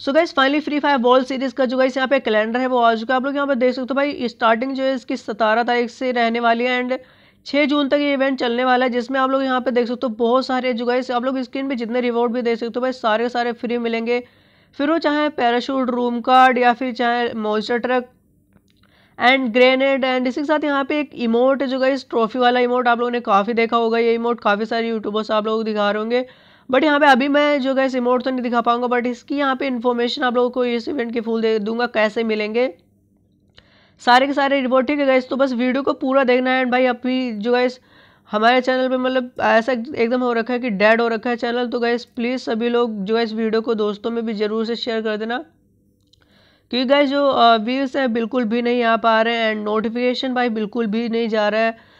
सो guys finally free fire wall series का जो guys यहाँ पे कैलेंडर है वो आ चुका है आप लोग यहाँ पे देख सकते हो भाई स्टार्टिंग जो है इसकी सतारह तारीख से रहने वाली है एंड छः जून तक ये इवेंट चलने वाला है जिसमें आप लोग यहाँ पे देख सकते हो बहुत सारे जो गाइस आप लोग स्क्रीन पे जितने रिवॉर्ड भी देख सकते हो भाई सारे सारे फ्री मिलेंगे फिर वो चाहे पैराशूट रूम कार्ड या फिर चाहे moisture truck and grenade and इसके साथ यहाँ पे एक इमोट जो गाइस ट्रॉफी वाला इमोट आप लोगों ने काफ़ी देखा होगा ये इमोट काफ़ी सारे यूट्यूबर्स आप लोग दिखा रहे होंगे बट यहाँ पे अभी मैं जो गैस इमोट तो नहीं दिखा पाऊंगा बट इसकी यहाँ पे इन्फॉर्मेशन आप लोगों को इस इवेंट के फूल दे दूंगा कैसे मिलेंगे सारे के सारे रिपोर्ट ठीक है गैस तो बस वीडियो को पूरा देखना है एंड भाई अभी जो गैस हमारे चैनल पे मतलब ऐसा एकदम हो रखा है कि डेड हो रखा है चैनल तो गैस प्लीज़ सभी लोग जो है इस वीडियो को दोस्तों में भी ज़रूर से शेयर कर देना क्योंकि गैस जो व्यूज़ हैं बिल्कुल भी नहीं आ पा रहे हैं एंड नोटिफिकेशन भाई बिल्कुल भी नहीं जा रहा है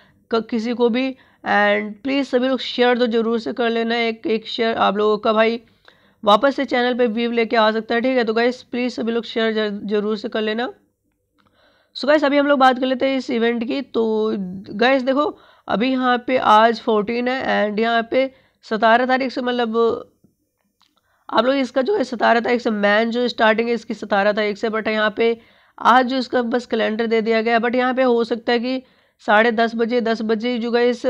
किसी को भी एंड प्लीज़ सभी लोग शेयर तो ज़रूर से कर लेना एक एक शेयर आप लोगों का भाई वापस से चैनल पे व्यू लेके आ सकता है ठीक है तो गाइस प्लीज़ सभी लोग शेयर ज़रूर से कर लेना सो गाइस अभी हम लोग बात कर लेते हैं इस इवेंट की तो गाइस देखो अभी यहाँ पे आज फोर्टीन है एंड यहाँ पे सतारह तारीख से मतलब आप लोग इसका जो है सतारह तारीख से मैन जो स्टार्टिंग है इसकी सतारह तारीख से बट यहाँ पे आज जो इसका बस कैलेंडर दे दिया गया बट यहाँ पे हो सकता है कि साढ़े दस बजे दस बजे जो गाइस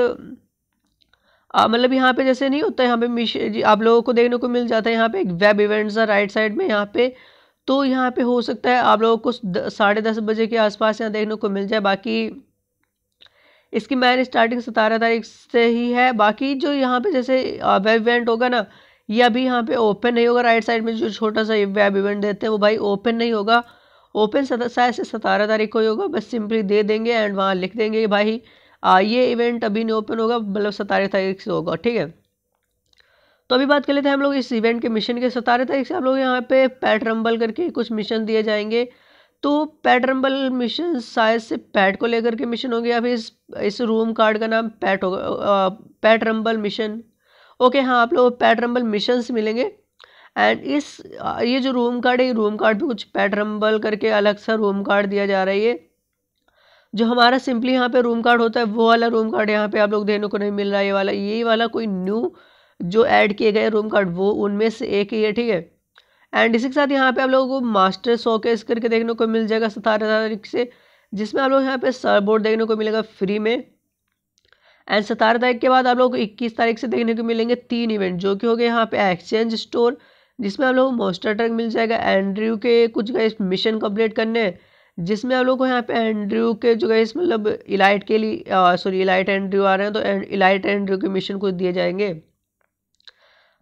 मतलब यहाँ पे जैसे नहीं होता है यहाँ पे मिश आप लोगों को देखने को मिल जाता है यहाँ पे वेब इवेंट्स है राइट साइड में यहाँ पे तो यहाँ पे हो सकता है आप लोगों को साढ़े दस बजे के आसपास यहाँ देखने को मिल जाए बाकी इसकी मैन स्टार्टिंग सतारह तारीख से ही है बाकी जो यहाँ पे जैसे वेब इवेंट होगा ना ये यह अभी यहाँ पे ओपन नहीं होगा राइट साइड में जो छोटा सा वेब इवेंट देते हैं वो भाई ओपन नहीं होगा ओपन शायद से सतारह तारीख को ही होगा बस सिंपली दे देंगे एंड वहाँ लिख देंगे कि भाई आ, ये इवेंट अभी नहीं ओपन होगा मतलब सतारह तारीख से होगा ठीक है तो अभी बात कर लेते हैं हम लोग इस इवेंट के मिशन के सतारह तारीख से हम लोग यहाँ पे पैट रंबल करके कुछ मिशन दिए जाएंगे तो पैट रंबल मिशन शायद से पैट को लेकर के मिशन होंगे अभी इस इस रूम कार्ड का नाम पैट होगा पैट रंबल मिशन ओके हाँ आप लोग पैट रंबल मिशन मिलेंगे एंड इस ये जो रूम कार्ड है ये रूम कार्ड पे कुछ पैटरम्बल करके अलग सा रूम कार्ड दिया जा रहा है ये जो हमारा सिंपली यहाँ पे रूम कार्ड होता है वो वाला रूम कार्ड यहाँ पे आप लोग देखने को नहीं मिल रहा है ये वाला ये वाला कोई न्यू जो ऐड किए गए रूम कार्ड वो उनमें से एक ही है ठीक है एंड इसी के साथ यहाँ पे आप लोगों को मास्टर शोकेस करके देखने को मिल जाएगा सतारह तारीख से जिसमें आप लोग यहाँ पे सर बोर्ड देखने को मिलेगा फ्री में एंड सतारह तारीख के बाद आप लोग को इक्कीस तारीख से देखने को मिलेंगे तीन इवेंट जो कि हो गए यहाँ पे एक्सचेंज स्टोर जिसमें हम लोग को मोस्टर ट्रक मिल जाएगा एंड्रयू के कुछ गए मिशन कंप्लीट करने जिसमें हम लोग को यहाँ पे एंड्रयू के जो गए मतलब इलाइट के लिए सॉरी इलाइट एंड्रयू आ रहे हैं तो इलाइट एंड्रयू के मिशन कुछ दिए जाएंगे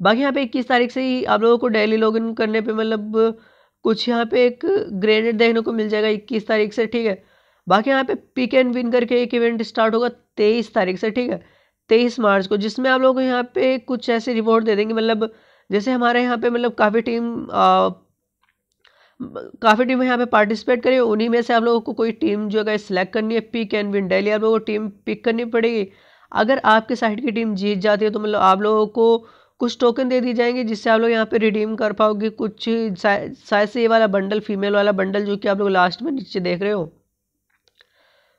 बाकी यहाँ पे इक्कीस तारीख से ही आप लोगों को डेली लॉग इन करने पे मतलब कुछ यहाँ पे एक ग्रेनेड देखने को मिल जाएगा इक्कीस तारीख से ठीक है बाकी यहाँ पे पिक एंड विन करके एक इवेंट स्टार्ट होगा तेईस तारीख से ठीक है तेईस मार्च को जिसमें आप लोग को यहाँ पे कुछ ऐसे रिवॉर्ड दे देंगे मतलब जैसे हमारे यहाँ पे मतलब काफ़ी टीम काफ़ी टीम यहाँ पे पार्टिसिपेट करी उन्हीं में से आप लोगों को कोई टीम जो है सेलेक्ट करनी है पिक एंड विन डेली आप लोगों को टीम पिक करनी पड़ेगी अगर आपके साइड की टीम जीत जाती है तो मतलब आप लोगों को कुछ टोकन दे दिए जाएंगे जिससे आप लोग यहाँ पे रिडीम कर पाओगे कुछ शायद से ये वाला बंडल फीमेल वाला बंडल जो कि आप लोग लास्ट में नीचे देख रहे हो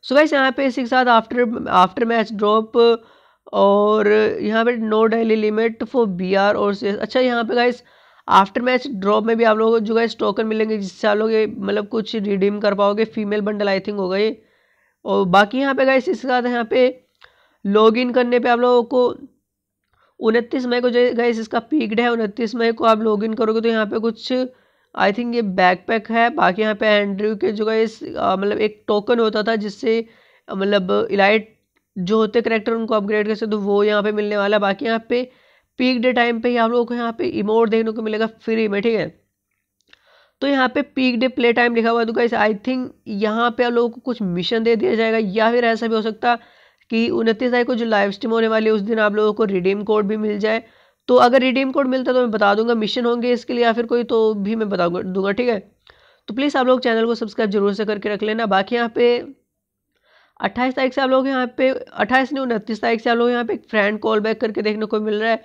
सो so गैस यहाँ पे इसी के साथ आफ्टर आफ्टर मैच ड्रॉप और यहाँ पे no daily limit for B R और सी अच्छा यहाँ पे गाइस आफ्टर मैच ड्रॉप में भी आप लोगों को जो गाइस टोकन मिलेंगे जिससे आप लोग मतलब कुछ रिडीम कर पाओगे फीमेल बंडल आई थिंक होगा ये और बाकी यहाँ पे गाइस इसके बाद यहाँ पे लॉग इन करने पे आप लोगों को उनतीस मई को जो गाइस इसका पीक डे है उनतीस मई को आप लॉग इन करोगे तो यहाँ पे कुछ आई थिंक ये बैकपैक है बाकी यहाँ पे एंड्रयू के जो गाइस मतलब एक टोकन होता था जिससे मतलब इलाइट जो होते करेक्टर उनको अपग्रेड कर सकते तो वो यहाँ पे मिलने वाला बाकी यहाँ पे पीक डे टाइम पे ही आप लोगों को यहाँ पे इमोट देखने को मिलेगा फ्री में ठीक है तो यहाँ पे पीक डे प्ले टाइम लिखा हुआ है तो आई थिंक यहाँ पे आप लोगों को कुछ मिशन दे दिया जाएगा या फिर ऐसा भी हो सकता कि उनतीस तारीख को जो लाइव स्ट्रीम होने वाली है उस दिन आप लोगों को रिडीम कोड भी मिल जाए तो अगर रिडीम कोड मिलता है तो मैं बता दूंगा मिशन होंगे इसके लिए या फिर कोई तो भी मैं बता दूंगा ठीक है तो प्लीज़ आप लोग चैनल को सब्सक्राइब जरूर से करके रख लेना बाकी यहाँ पे अट्ठाईस तारीख से आप लोग यहाँ पे अट्ठाईस नहीं उनतीस तारीख से आप लोग यहाँ पे एक फ्रेंड कॉल बैक करके देखने को मिल रहा है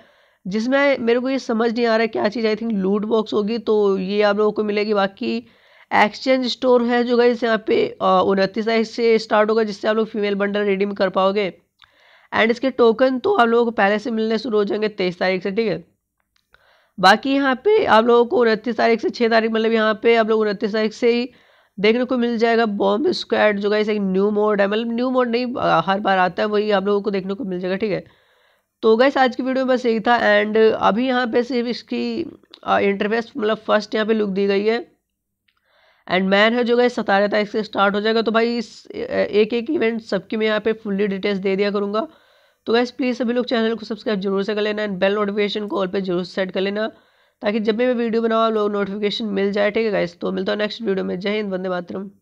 जिसमें मेरे को ये समझ नहीं आ रहा है क्या चीज़ आई थिंक लूट बॉक्स होगी तो ये आप लोगों को मिलेगी बाकी एक्सचेंज स्टोर है जो गई यहाँ पे उनतीस तारीख से स्टार्ट होगा जिससे आप लोग फीमेल बंडल रिडीम कर पाओगे एंड इसके टोकन तो आप लोगों को पहले से मिलने शुरू हो जाएंगे तेईस तारीख से ठीक है बाकी यहाँ पे आप लोगों को उनतीस तारीख से छः तारीख मतलब यहाँ पे आप लोग उनतीस तारीख से ही देखने को मिल जाएगा बॉम्ब स्क्वाड जो गाइस एक न्यू मोड है मतलब न्यू मोड नहीं हर बार आता है वही आप लोगों को देखने को मिल जाएगा ठीक है तो गाइस आज की वीडियो में बस यही था एंड अभी यहाँ पे सिर्फ इसकी इंटरफेस मतलब फर्स्ट यहाँ पे लुक दी गई है एंड मैन है जो गए सतारह तारीख से स्टार्ट हो जाएगा तो भाई इस एक एक इवेंट सबकी मैं यहाँ पे फुल्ली डिटेल्स दे दिया करूँगा तो गैस प्लीज़ सभी लोग चैनल को सब्सक्राइब जरूर से कर लेना एंड बेल नोटिफिकेशन को ऑल पे जरूर सेट कर लेना ताकि जब भी मैं वीडियो बनाऊँ लोग नोटिफिकेशन मिल जाए ठीक है गाइस तो मिलता हूँ नेक्स्ट वीडियो में जय हिंद वंदे मातरम